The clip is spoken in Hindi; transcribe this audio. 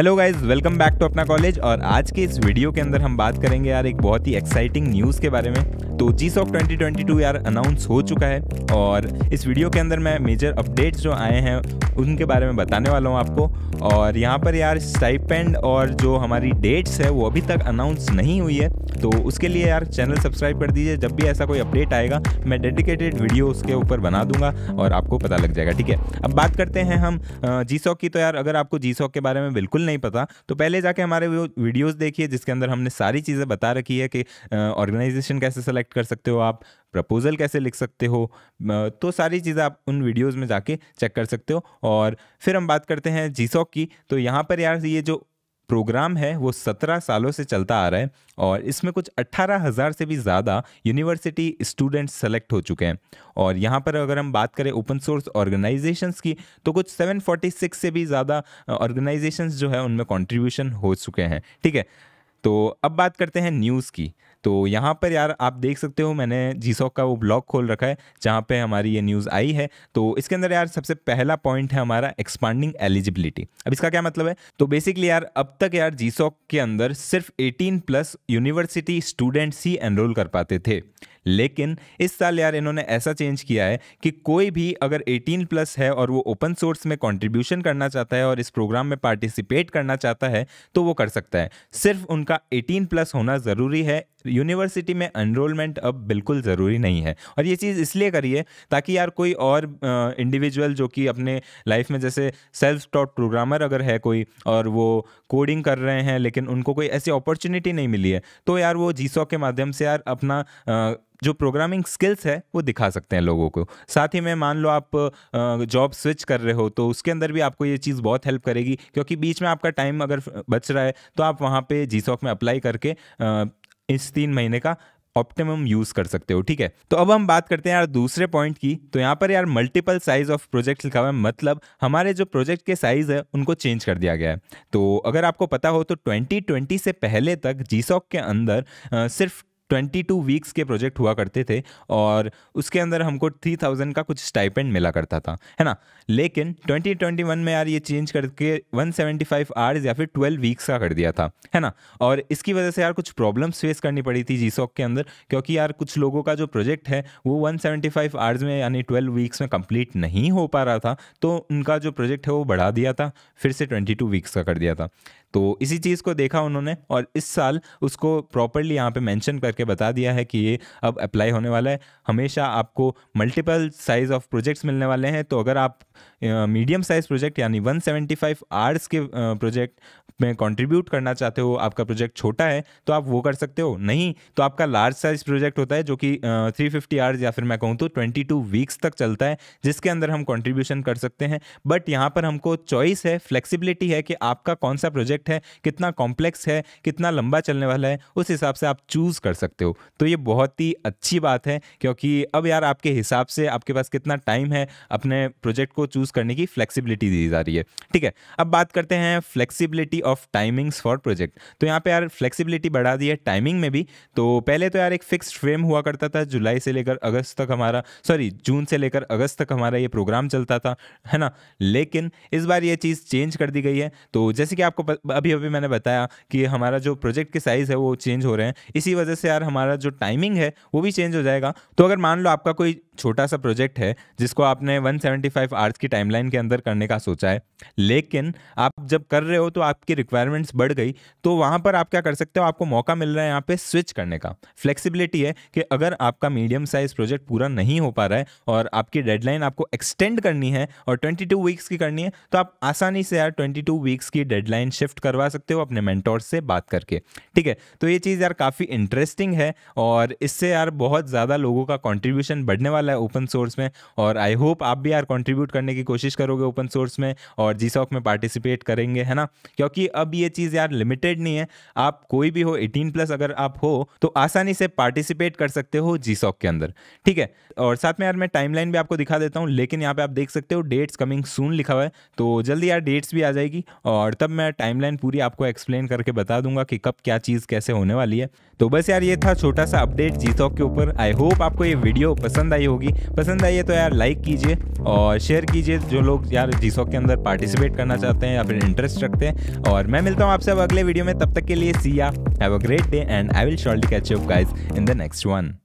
hello guys welcome back to अपना कॉलेज और आज के इस वीडियो के अंदर हम बात करेंगे यार एक बहुत ही एक्साइटिंग न्यूज़ के बारे में तो GSoC twenty twenty two यार अनाउंस हो चुका है और इस वीडियो के अंदर मैं मेजर अपडेट्स जो आए हैं उनके बारे में बताने वाला हूँ आपको और यहाँ पर यार स्टाइपेंड और जो हमारी डेट्स है वो अभी तक अनाउंस नहीं हुई है तो उसके लिए यार चैनल सब्सक्राइब कर दीजिए जब भी ऐसा कोई अपडेट आएगा मैं डेडिकेटेड वीडियो उसके ऊपर बना दूंगा और आपको पता लग जाएगा ठीक है अब बात करते हैं हम जी की तो यार अगर आपको जी के बारे में बिल्कुल नहीं पता तो पहले जाके हमारे वो वीडियोस देखिए जिसके अंदर हमने सारी चीज़ें बता रखी है कि ऑर्गेनाइजेशन कैसे सेलेक्ट कर सकते हो आप प्रपोजल कैसे लिख सकते हो तो सारी चीज़ें आप उन वीडियोस में जाके चेक कर सकते हो और फिर हम बात करते हैं जीसॉक की तो यहाँ पर यार ये जो प्रोग्राम है वो सत्रह सालों से चलता आ रहा है और इसमें कुछ अट्ठारह हज़ार से भी ज़्यादा यूनिवर्सिटी स्टूडेंट्स सेलेक्ट हो चुके हैं और यहाँ पर अगर हम बात करें ओपन सोर्स ऑर्गेनाइजेशंस की तो कुछ 746 से भी ज़्यादा ऑर्गेनाइजेशंस जो है उनमें कॉन्ट्रीब्यूशन हो चुके हैं ठीक है तो अब बात करते हैं न्यूज़ की तो यहाँ पर यार आप देख सकते हो मैंने जी का वो ब्लॉग खोल रखा है जहाँ पर हमारी ये न्यूज़ आई है तो इसके अंदर यार सबसे पहला पॉइंट है हमारा एक्सपांडिंग एलिजिबिलिटी अब इसका क्या मतलब है तो बेसिकली यार अब तक यार जी के अंदर सिर्फ 18 प्लस यूनिवर्सिटी स्टूडेंट्स ही एनरोल कर पाते थे लेकिन इस साल यार इन्होंने ऐसा चेंज किया है कि कोई भी अगर 18 प्लस है और वो ओपन सोर्स में कंट्रीब्यूशन करना चाहता है और इस प्रोग्राम में पार्टिसिपेट करना चाहता है तो वो कर सकता है सिर्फ उनका 18 प्लस होना ज़रूरी है यूनिवर्सिटी में एनरोलमेंट अब बिल्कुल ज़रूरी नहीं है और ये चीज़ इसलिए करिए ताकि यार कोई और इंडिविजुअल जो कि अपने लाइफ में जैसे सेल्फ टॉट प्रोग्रामर अगर है कोई और वो कोडिंग कर रहे हैं लेकिन उनको कोई ऐसी अपॉर्चुनिटी नहीं मिली है तो यार वो जी के माध्यम से यार अपना आ, जो प्रोग्रामिंग स्किल्स है वो दिखा सकते हैं लोगों को साथ ही में मान लो आप जॉब स्विच कर रहे हो तो उसके अंदर भी आपको ये चीज़ बहुत हेल्प करेगी क्योंकि बीच में आपका टाइम अगर बच रहा है तो आप वहाँ पे जी में अप्लाई करके इस तीन महीने का ऑप्टिमम यूज कर सकते हो ठीक है तो अब हम बात करते हैं यार दूसरे पॉइंट की तो यहाँ पर यार मल्टीपल साइज ऑफ प्रोजेक्ट लिखा हुआ है मतलब हमारे जो प्रोजेक्ट के साइज है उनको चेंज कर दिया गया है तो अगर आपको पता हो तो 2020 से पहले तक जीसॉक के अंदर आ, सिर्फ ट्वेंटी टू वीक्स के प्रोजेक्ट हुआ करते थे और उसके अंदर हमको थ्री थाउजेंड का कुछ स्टाइपेंड मिला करता था है ना लेकिन ट्वेंटी ट्वेंटी वन में यार ये चेंज करके वन सेवेंटी फाइव आवर्स या फिर ट्वेल्व वीक्स का कर दिया था है ना और इसकी वजह से यार कुछ प्रॉब्लम्स फेस करनी पड़ी थी जी के अंदर क्योंकि यार कुछ लोगों का जो प्रोजेक्ट है वो वन सेवेंटी फाइव आवर्स में यानी ट्वेल्व वीक्स में कंप्लीट नहीं हो पा रहा था तो उनका जो प्रोजेक्ट है वो बढ़ा दिया था फिर से ट्वेंटी टू वीक्स का कर दिया था तो इसी चीज़ को देखा उन्होंने और इस साल उसको प्रॉपरली यहाँ पे मैंशन करके करके बता दिया है कि ये अब अप्लाई होने वाला है हमेशा आपको मल्टीपल साइज़ ऑफ प्रोजेक्ट्स मिलने वाले हैं तो अगर आप मीडियम साइज़ प्रोजेक्ट यानी 175 आर्स के प्रोजेक्ट में कंट्रीब्यूट करना चाहते हो आपका प्रोजेक्ट छोटा है तो आप वो कर सकते हो नहीं तो आपका लार्ज साइज प्रोजेक्ट होता है जो कि थ्री फिफ्टी आवर्स या फिर मैं कहूँ तो ट्वेंटी टू वीक्स तक चलता है जिसके अंदर हम कॉन्ट्रीब्यूशन कर सकते हैं बट यहाँ पर हमको चॉइस है फ्लेक्सीबिलिटी है कि आपका कौन सा प्रोजेक्ट है कितना कॉम्प्लेक्स है कितना लंबा चलने वाला है उस हिसाब से आप चूज़ कर सकते हो तो ये बहुत ही अच्छी बात है क्योंकि अब यार आपके हिसाब से आपके पास कितना टाइम है अपने प्रोजेक्ट को चूज़ करने की फ्लेक्सिबिलिटी दी जा रही है ठीक है अब बात करते हैं flexibility of timings for project तो यहाँ पे यार फ्लेक्सिबिलिटी बढ़ा दी है टाइमिंग में भी तो पहले तो यार एक फिक्स्ड फ्रेम हुआ करता था जुलाई से लेकर अगस्त तक हमारा सॉरी जून से लेकर अगस्त तक हमारा ये प्रोग्राम चलता था है ना लेकिन इस बार ये चीज़ चेंज कर दी गई है तो जैसे कि आपको अभी अभी मैंने बताया कि हमारा जो प्रोजेक्ट के साइज़ है वो चेंज हो रहे हैं इसी वजह से यार हमारा जो टाइमिंग है वो भी चेंज हो जाएगा तो अगर मान लो आपका कोई छोटा सा प्रोजेक्ट है जिसको आपने 175 सेवेंटी आवर्स की टाइमलाइन के अंदर करने का सोचा है लेकिन आप जब कर रहे हो तो आपकी रिक्वायरमेंट्स बढ़ गई तो वहाँ पर आप क्या कर सकते हो आपको मौका मिल रहा है यहाँ पे स्विच करने का फ्लेक्सिबिलिटी है कि अगर आपका मीडियम साइज प्रोजेक्ट पूरा नहीं हो पा रहा है और आपकी डेडलाइन आपको एक्सटेंड करनी है और ट्वेंटी वीक्स की करनी है तो आप आसानी से यार ट्वेंटी वीक्स की डेडलाइन शिफ्ट करवा सकते हो अपने मैंटोर से बात करके ठीक है तो ये चीज़ यार काफ़ी इंटरेस्टिंग है और इससे यार बहुत ज़्यादा लोगों का कॉन्ट्रीब्यूशन बढ़ने वाला है ओपन सोर्स में और आई होप आप भी यार कॉन्ट्रीब्यूट करने की कोशिश करोगे ओपन सोर्स में और जी में पार्टिसिपेट करेंगे है ना क्योंकि अब ये चीज़ यार लिमिटेड नहीं है आप कोई भी हो एटीन प्लस अगर आप हो तो आसानी से पार्टिसिपेट कर सकते हो जी के अंदर ठीक है और साथ में यार मैं टाइमलाइन भी आपको दिखा देता हूँ लेकिन यहाँ पे आप देख सकते हो डेट्स कमिंग सून लिखा हुआ है तो जल्दी यार डेट्स भी आ जाएगी और तब मैं टाइमलाइन पूरी आपको एक्सप्लेन करके बता दूंगा कि कब क्या चीज़ कैसे होने वाली है तो बस यार ये था छोटा सा अपडेट जीसॉक के ऊपर आई होप आपको ये वीडियो पसंद आई होगी पसंद आई है तो यार लाइक कीजिए और शेयर कीजिए जो लोग यार जीसॉक के अंदर पार्टिसिपेट करना चाहते हैं या फिर इंटरेस्ट रखते हैं और मैं मिलता हूँ आपसे अब अगले वीडियो में तब तक के लिए see ya have a great day and I will shortly catch you guys in the next one